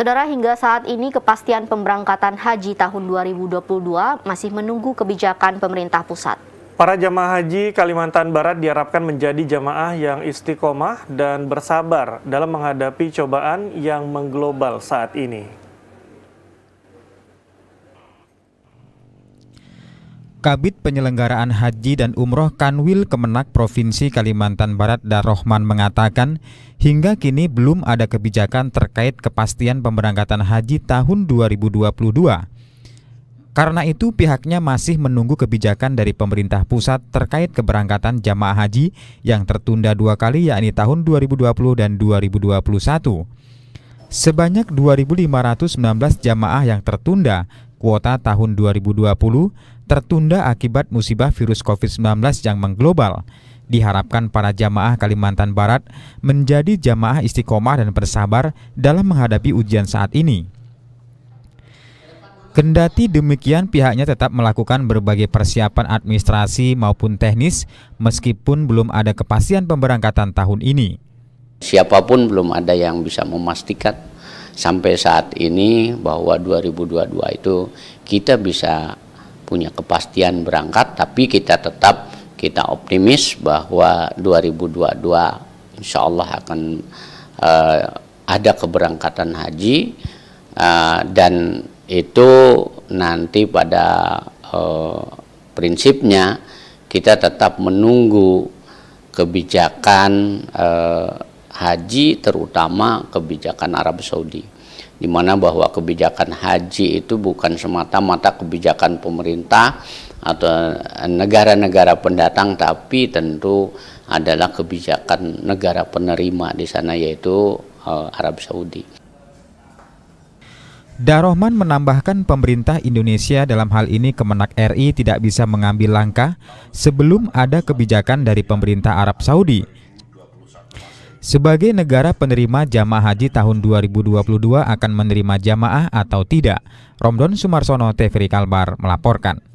Saudara, hingga saat ini kepastian pemberangkatan haji tahun 2022 masih menunggu kebijakan pemerintah pusat. Para jamaah haji Kalimantan Barat diharapkan menjadi jamaah yang istiqomah dan bersabar dalam menghadapi cobaan yang mengglobal saat ini. Kabit Penyelenggaraan Haji dan Umroh Kanwil Kemenak Provinsi Kalimantan Barat Darohman mengatakan, hingga kini belum ada kebijakan terkait kepastian pemberangkatan haji tahun 2022. Karena itu pihaknya masih menunggu kebijakan dari pemerintah pusat terkait keberangkatan jamaah haji yang tertunda dua kali yakni tahun 2020 dan 2021. Sebanyak 2.519 jamaah yang tertunda kuota tahun 2020 tertunda akibat musibah virus COVID-19 yang mengglobal. Diharapkan para jamaah Kalimantan Barat menjadi jamaah istiqomah dan bersabar dalam menghadapi ujian saat ini. Kendati demikian pihaknya tetap melakukan berbagai persiapan administrasi maupun teknis meskipun belum ada kepastian pemberangkatan tahun ini. Siapapun belum ada yang bisa memastikan sampai saat ini bahwa 2022 itu kita bisa punya kepastian berangkat tapi kita tetap kita optimis bahwa 2022 insya Allah akan uh, ada keberangkatan haji uh, dan itu nanti pada uh, prinsipnya kita tetap menunggu kebijakan uh, haji terutama kebijakan Arab Saudi di mana bahwa kebijakan haji itu bukan semata-mata kebijakan pemerintah atau eh, negara-negara pendatang tapi tentu adalah kebijakan negara penerima di sana yaitu eh, Arab Saudi. Darohman menambahkan pemerintah Indonesia dalam hal ini Kemenak RI tidak bisa mengambil langkah sebelum ada kebijakan dari pemerintah Arab Saudi sebagai negara penerima jamaah haji tahun 2022 akan menerima jamaah atau tidak? Romdon Sumarsono TV Kalbar melaporkan.